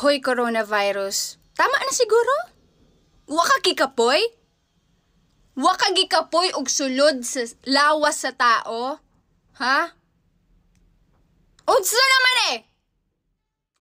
Hoy coronavirus, tama na siguro? Waka ka Waka Wakagi ka og sulod sa lawas sa tao? Ha?